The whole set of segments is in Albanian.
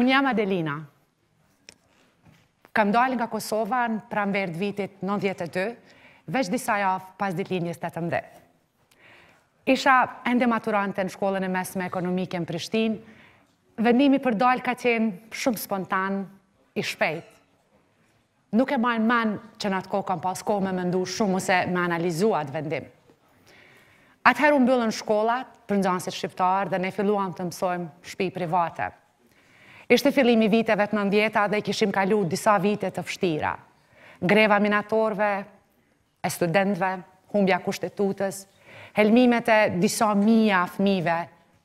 Unë jam Adelina. Kam dalë nga Kosova në pramverë vitit 92, veç disa javë pas ditë linjës 18. Isha ende maturante në shkollën e mes me ekonomike në Prishtinë, vendimi për dalë ka qenë shumë spontan, i shpejt. Nuk e majnë men që në atë kohë kam pas kohë me mëndu shumë ose me analizuat vendim. Atëherë unë bëllën shkollat për nëzansit shqiptarë dhe ne filluam të mësojmë Shpi private. Ishte fillimi viteve të nëndjeta dhe kishim kalu disa vite të fështira. Greva minatorve, e studentve, humbja kushtetutës, helmimet e disa mija fmive,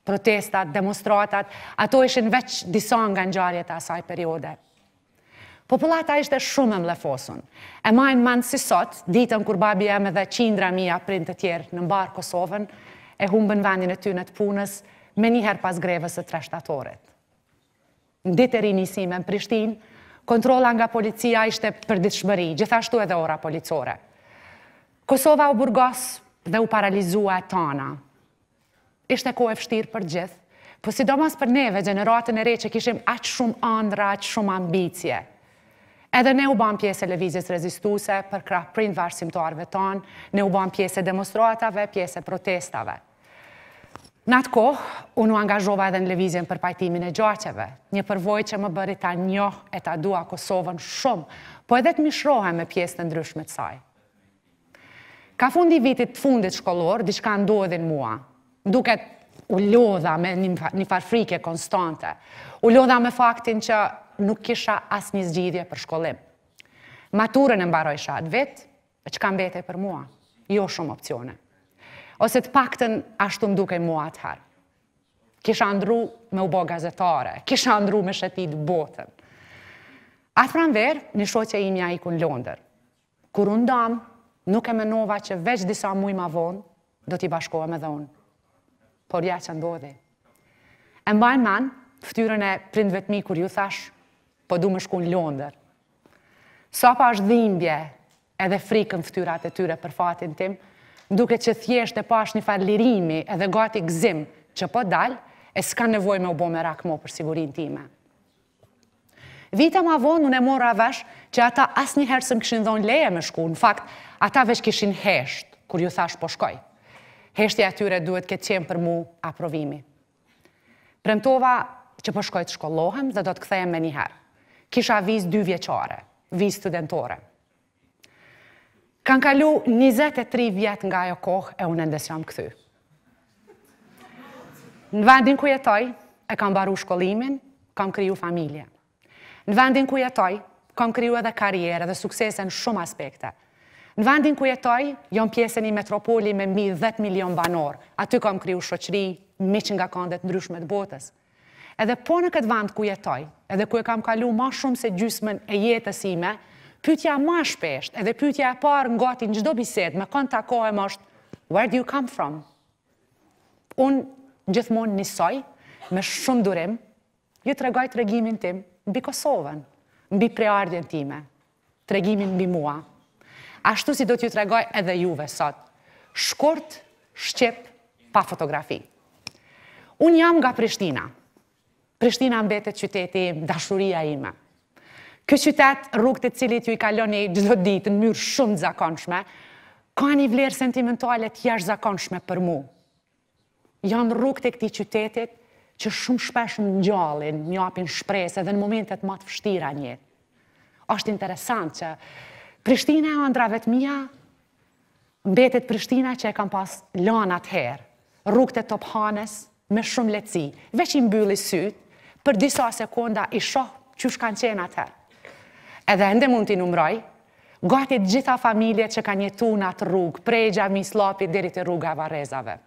protestat, demonstratat, ato ishin veç disa nga nxarjet e asaj periode. Populata ishte shumë e lefosun. E majnë mandë si sot, ditën kur babi e me dhe qindra mija print të tjerë në mbarë Kosovën, e humbën vendin e ty në të punës, me njëherë pas grevës e treshtatorit ditë e rinisime në Prishtin, kontrola nga policia ishte për ditë shmëri, gjithashtu edhe ora policore. Kosova u burgos dhe u paralizua e tana. Ishte ko e fështirë për gjithë, po sidomos për neve, generatën e re që kishim aqë shumë andra, aqë shumë ambicje. Edhe ne u ban pjesë e levizjes rezistuse për krafë prind vashësimtarve tanë, ne u ban pjesë e demonstratave, pjesë e protestave. Në atë kohë, unë u angazhova edhe në levizjen për pajtimin e gjoqeve, një përvoj që më bëri ta njohë e ta dua Kosovën shumë, po edhe të mishrohe me pjesë të ndryshme të saj. Ka fundi vitit të fundit shkollor, diçka ndodhin mua, duket u lodha me një farfrike konstante, u lodha me faktin që nuk kisha asë një zgjidhje për shkollim. Maturën e mbaroj shatë vetë, që kam bete për mua, jo shumë opcione ose të pakten ashtu mduke mua atëherë. Kisha ndru me u bo gazetare, kisha ndru me shetit botën. Atë verë, një shoqe imi a ikun londër. Kur unë damë, nuk e menova që veç disa muj ma vonë, do t'i bashkohem edhe unë. Por ja që ndodhe. E mbajnë man, ftyrën e prindve të mi kur ju thash, po du më shku në londër. Sa pa është dhimbje edhe frikën ftyrat e tyre për fatin tim, duke që thjesht e pash një falirimi edhe gati gzim që po dal, e s'ka nevoj me u bo me rak mo për sigurin time. Vite ma vonë, unë e mora vesh që ata asë njëherë së më këshin dhonë leje me shku, në fakt, ata vesh këshin hesht, kur ju thash po shkoj. Heshti atyre duhet këtë qenë për mu aprovimi. Premtova që po shkoj të shkollohem dhe do të këthejem me njëherë. Kisha vizë dy vjeqare, vizë studentore. Kanë kalu 23 vjetë nga ajo kohë e unë ndesë jam këthy. Në vendin ku jetoj, e kam baru shkollimin, kam kriju familje. Në vendin ku jetoj, kam kriju edhe karriere dhe suksese në shumë aspekte. Në vendin ku jetoj, jom pjesë një metropoli me 10 milion banor. Aty kam kriju shoqëri, miqë nga kandet ndryshmet botës. Edhe po në këtë vend ku jetoj, edhe ku e kam kalu ma shumë se gjysmën e jetës Pytja ma shpesht, edhe pytja e parë në gati në gjdo biset me kontakohem është, where do you come from? Unë gjithmonë njësoj, me shumë durim, ju të regaj të regimin tim, në bi Kosovën, në bi preardjen time, të regimin në bi mua. Ashtu si do të ju të regaj edhe juve sot, shkurt, shqip, pa fotografi. Unë jam nga Prishtina, Prishtina mbetet qyteti, dashuria ime. Kështë qytet rrugët e cilit ju i kaloni gjithë ditë në mjërë shumë të zakonshme, ka një vlerë sentimentale të jash zakonshme për mu. Janë rrugët e këti qytetit që shumë shpesh në gjallin, një apin shpresë edhe në momentet matë fështira një. Ashtë interesant që Prishtina e andrave të mija, mbetet Prishtina që e kam pas lanat atëherë, rrugët e top me shumë leci, veç i mbyllë i sytë, për disa sekunda i shohë që shkanë qenë atëherë edhe ende mund t'i numroj, gati gjitha familje që kanë jetu në atë rrugë, prej gjami slapit dheri të rruga varezave.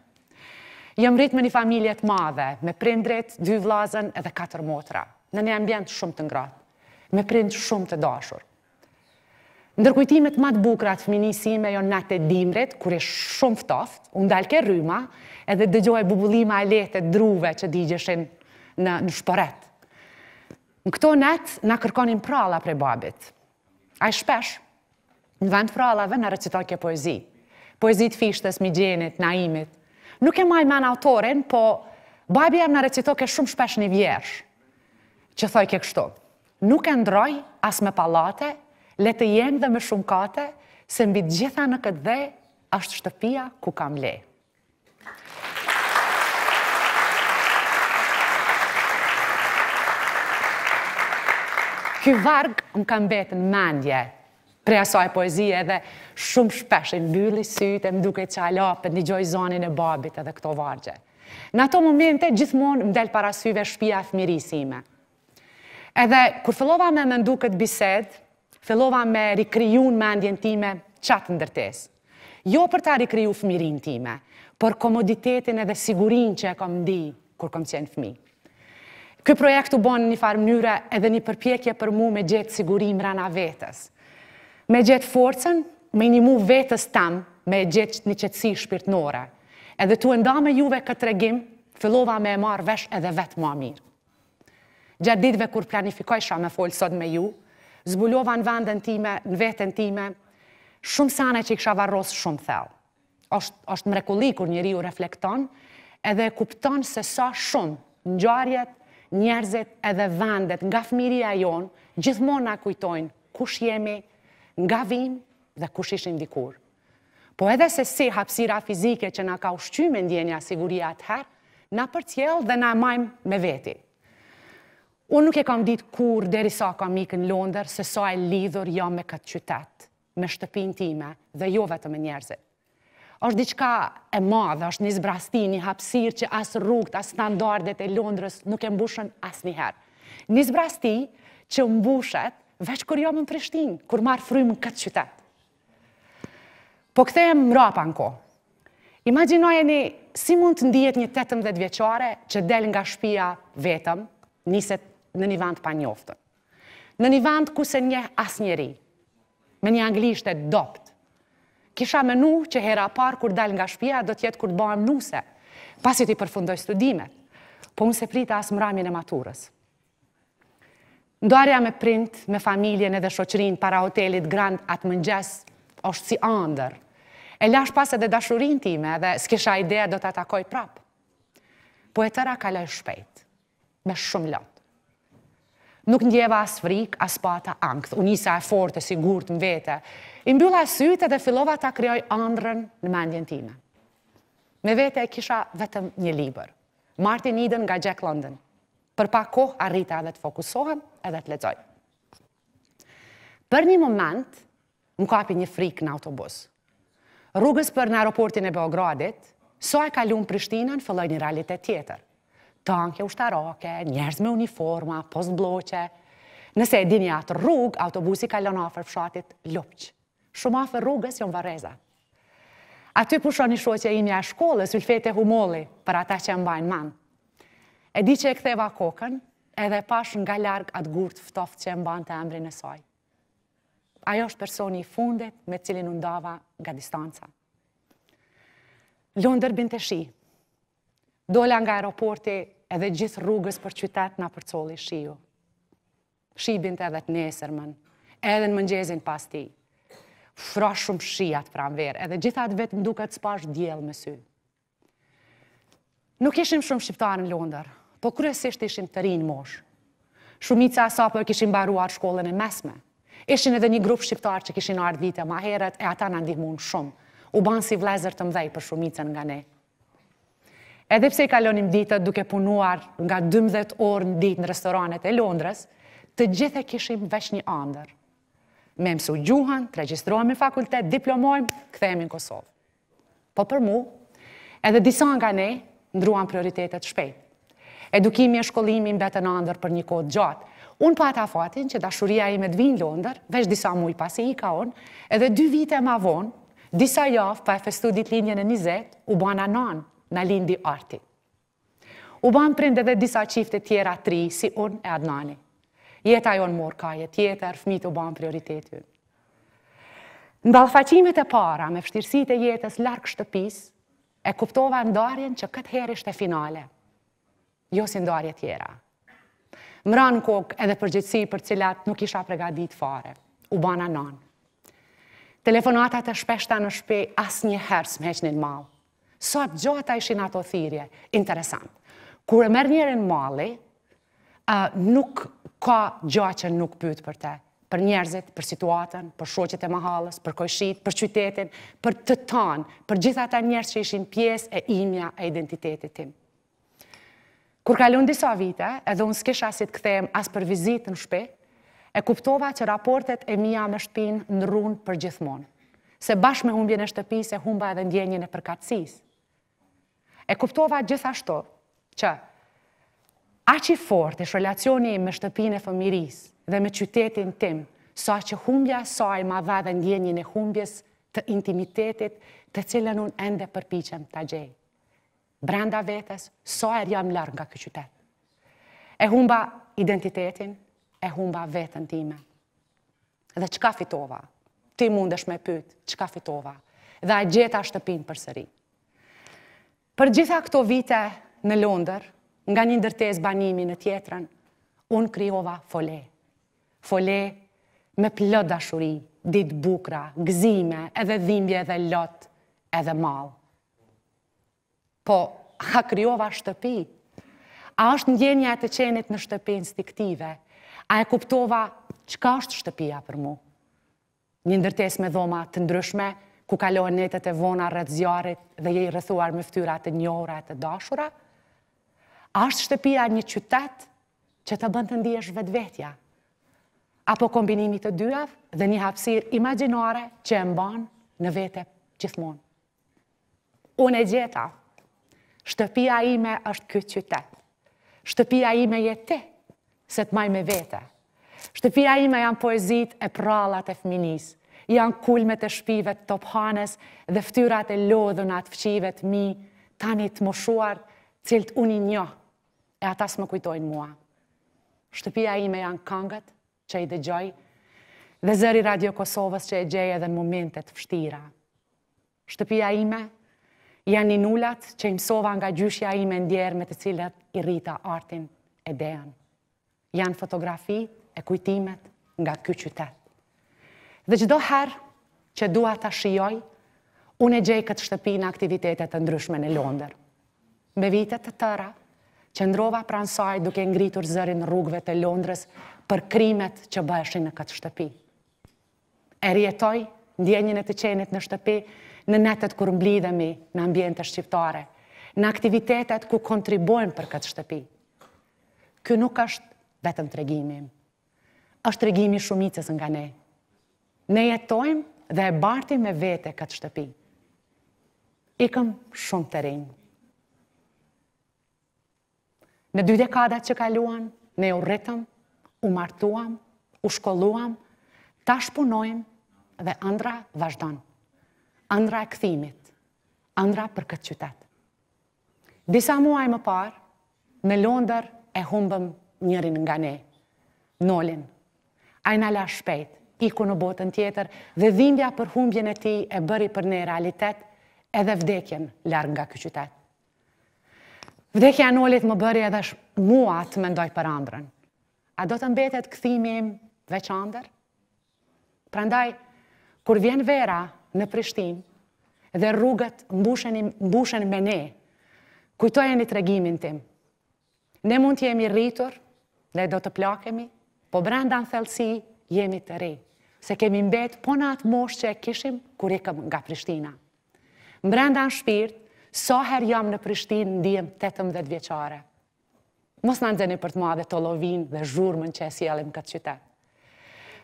Jëmë rritë me një familje të madhe, me prindrit, dy vlazen edhe katër motra, në një ambjent shumë të ngratë, me prind shumë të dashur. Ndërkujtimet ma të bukra të fëminisime jo në natë e dimrit, kur e shumë ftoft, unë dalke rryma edhe dëgjoj bubulima e letët e druve që digjeshin në, në shporetë. Në këto net, na kërkonin prala prej babit. A i shpesh, në vend pralave, në recitoj kje poezi. Poezi të fishtës, mi naimit. Nuk e maj men autorin, po babi e në recitoj kje shumë shpesh një vjersh. Që thoj kje kështu. Nuk e ndroj as me palate, le të jenë dhe me shumë kate, se mbi gjitha në këtë dhe, ashtë shtëpia ku kam lejë. Ky varg më kam betë në mandje pre asaj poezie dhe shumë shpesh i mbylli sytë e më duke që alapët një gjoj zonin e babit edhe këto vargje. Në ato momente gjithmonë më para parasyve shpia thmirisime. Edhe kur fillova me më ndu këtë bised, fillova me rikriju në mandjen time qatë ndërtes. Jo për ta rikriju fmirin time, për komoditetin edhe sigurin që e kom ndi kur kom qenë fëmi. Këj projekt u bonë një farë mnyre edhe një përpjekje për mu me gjithë sigurim rana vetës. Me gjithë forcen, me një mu vetës tam, me gjithë një qëtësi shpirtnore. Edhe tu enda me juve këtë regim, fillova me e marë vesh edhe vetë ma mirë. Gjatë ditve kur planifikoj shumë me folë sot me ju, zbulova në vendën time, në vetën time, shumë sane që i kësha varros shumë thellë. është mrekulli kur njëri u reflekton, edhe kupton se sa shumë në gjarjet njerëzit edhe vandet nga fmiria jonë, gjithmonë na kujtojnë kush jemi, nga vim dhe kush ishim dikur. Po edhe se si hapsira fizike që nga ka ushqyme ndjenja siguria atëherë, nga për tjelë dhe nga majmë me veti. Unë nuk e kam ditë kur deri sa kam ikë në Londër se sa e lidhur jam me këtë qytet, me shtëpin time dhe jo vetë me njerëzit është diçka e madhe, është një zbrastin, një hapsir që asë rrugt, asë standardet e Londrës nuk e mbushën asë njëherë. Një zbrasti që mbushet veç kur jam në Prishtinë, kur marë frymë në këtë qytet. Po këthe e mrapa në ko. Imaginojeni, si mund të ndijet një 18 vjeqare që del nga shpia vetëm, niset në një vand pa njoftën. Në një vand ku se një asë njeri, me një anglisht e dopt, kisha menu që hera parë kur dal nga shpia do tjetë kur të bëhem nuse, pasit i përfundoj studimet, po unë se prita asë ramin e maturës. Ndoarja me print, me familjen edhe shoqërin para hotelit Grand atë mëngjes, është si andër. E lash pas edhe dashurin time dhe s'kisha idea do të atakoj prapë. Po e tëra kaloj shpejt, me shumë lotë nuk ndjeva as frik, as pata angth, unisa e fort e sigur të mvete. I mbylla syte dhe fillova ta krioj andrën në mendjen time. Me vete e kisha vetëm një liber, Martin Eden nga Jack London. Për pa kohë arrita edhe të fokusohem edhe të lezoj. Për një moment, më kapi një frik në autobus. Rrugës për në aeroportin e Beogradit, so e kalun Prishtinën, fëlloj një realitet tjetër tanke ushtarake, njerës me uniforma, postbloqe. Nëse e dini atë rrugë, autobusi ka lënë afer fshatit lopqë. Shumë afer rrugës jo në vareza. Aty pusho një shoqe i një shkollë, së humoli, për ata që e mbajnë manë. E di që e ktheva kokën, edhe pash nga largë atë gurt ftoft që e mbajnë të emrin e saj. Ajo është personi i fundit me cilin undava ndava nga distanca. Lëndër bintë shi. Dole nga aeroporti edhe gjithë rrugës për qytet nga përcoli shiu. Shibin të edhe të nesër mën, edhe në mëngjezin pas ti. Fra shumë shijat pram edhe gjithat vetë më duke të spash djelë më sy. Nuk ishim shumë shqiptarë në Londër, po kryesisht ishim të rinë mosh. Shumica asa për kishim baruar shkollën e mesme. Ishin edhe një grupë shqiptarë që kishin ardhite ma herët, e ata në ndihmun shumë. U banë si vlezër të mdhej për shumicën nga ne edhe pse i kalonim ditët duke punuar nga 12 orë në ditë në restoranet e Londrës, të gjithë e kishim veç një andër. Me mësu gjuhën, të në fakultet, diplomojmë, këthejmë në Kosovë. Po për mu, edhe disa nga ne, ndruan prioritetet shpejt. Edukimi e shkollimi në betë në andër për një kodë gjatë. Unë pa ta fatin që dashuria i me dvinë londër, veç disa mujë pasi i ka edhe dy vite ma vonë, disa jafë pa e festu ditë linjën e 20, u bana nanë në lindi arti. U banë prindë dhe disa qifte tjera tri, si unë e Adnani. Jeta jo në morë kaje, tjetër, fmitë u banë prioritetin. Në dalfaqimit e para, me fështirësit e jetës larkë shtëpis, e kuptova ndarjen që këtë herë ishte finale, jo si ndarje tjera. Mran në kokë edhe përgjithsi për cilat nuk isha pregadit fare, u banë anon. Telefonatat e shpeshta në shpej asë një herës me heqnin malë sa të gjata ishin ato thirje. Interesant. Kur e merë njerën mali, nuk ka gjatë që nuk pytë për te, për njerëzit, për situatën, për shoqet e mahalës, për kojshit, për qytetin, për të tanë, për gjitha ta njerës që ishin pjesë e imja e identitetit tim. Kur kalon disa vite, edhe unë s'kisha si të këthejmë asë për vizit në shpe, e kuptova që raportet e mija me shpinë në runë për gjithmonë, se bashkë me humbjën e shtëpi se humba edhe ndjenjën e përkatsisë e kuptova gjithashtu që aqë i fort është relacioni me shtëpinë e fëmiris dhe me qytetin tim, sa që humbja saj ma dha dhe ndjenjën e humbjes të intimitetit të cilën unë ende përpichem të gjej. Brenda vetës, sa e rjam lërë nga këtë qytet. E humba identitetin, e humba vetën time. Dhe qka fitova? Ti mundesh me pytë, qka fitova? Dhe a gjeta shtëpin për sërit. Për gjitha këto vite në Londër, nga një ndërtes banimi në tjetërën, unë kryova fole. Fole me plët dashuri, dit bukra, gëzime, edhe dhimbje dhe lot, edhe mal. Po, ha kryova shtëpi, a është ndjenja e të qenit në shtëpi instiktive, a e kuptova qka është shtëpia për mu. Një ndërtes me dhoma të ndryshme, ku kalohen netet e vona rrët zjarit dhe je i rëthuar me ftyrat e njohra e të dashura, ashtë shtëpia një qytet që të bëndë të ndihesh vetë vetja, apo kombinimi të dyaf dhe një hapsir imaginare që e mbanë në vete gjithmonë. Unë e gjeta, shtëpia ime është këtë qytet, shtëpia ime jetë ti, se të maj me vete, shtëpia ime janë poezit e prallat e fminisë, janë kulmet e shpive të tophanës dhe ftyrat e lodhën atë fqive të mi, tani të moshuar cilt uni një, e atas më kujtojnë mua. Shtëpia ime janë këngët që i dëgjoj dhe zëri Radio Kosovës që e gjeje dhe në momentet fështira. Shtëpia ime janë nulat që i mësova nga gjyshja ime ndjerë me të cilët i rita artin e dejan. Janë fotografi e kujtimet nga ky qytet. Dhe qdo herë që dua ta shijoj, unë e gjej këtë shtëpi në aktivitetet të ndryshme në Londër. Me vitet të tëra, qëndrova pransaj duke ngritur zërin rrugve të Londrës për krimet që bëheshin në këtë shtëpi. E rjetoj ndjenjën e të qenit në shtëpi në netet kur mblidhemi në ambjente shqiptare, në aktivitetet ku kontribuojnë për këtë shtëpi. Ky nuk është vetëm të regimim, është të regimi shumicës nga ne, ne jetojmë dhe e barti me vete këtë shtëpi. Ikëm shumë të rinjë. Në dy dekadat që kaluan, ne u rritëm, u martuam, u shkolluam, ta shpunojmë dhe andra vazhdonë. Andra e këthimit, andra për këtë qytet. Disa muaj më parë, në Londër e humbëm njërin nga ne, Nolin. Ajna la shpejtë, iku në botën tjetër dhe dhimbja për humbjen e ti e bëri për ne realitet edhe vdekjen lërgë nga këtë qytet. Vdekja në më bëri edhe mua të mendoj për andrën. A do të mbetet këthimim veçander? Pra ndaj, kur vjen vera në Prishtin dhe rrugët mbushen me ne, kujtoj e një të regimin tim. Ne mund të jemi rritur dhe do të plakemi, po brenda në thelësi jemi të rritë se kemi mbet po në atë mosh që e kishim kur ikëm nga Prishtina. Mbrenda në shpirt, her jam në Prishtin në dijem 18 vjeqare. Mos në nëzeni për të madhe të lovin dhe zhurmën që e sielim këtë qytet.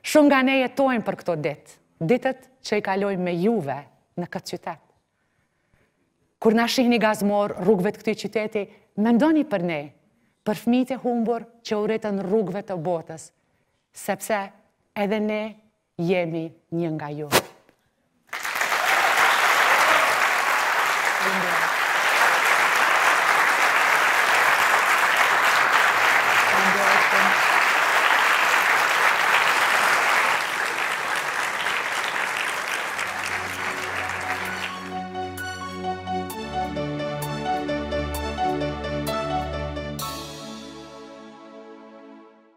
Shumë nga ne jetojmë për këto ditë, ditët që i kalojmë me juve në këtë qytet. Kur në shihni gazmor rrugve të këty qyteti, me ndoni për ne, për e humbur që uretën rrugve të botës, sepse edhe ne Jemi një nga ju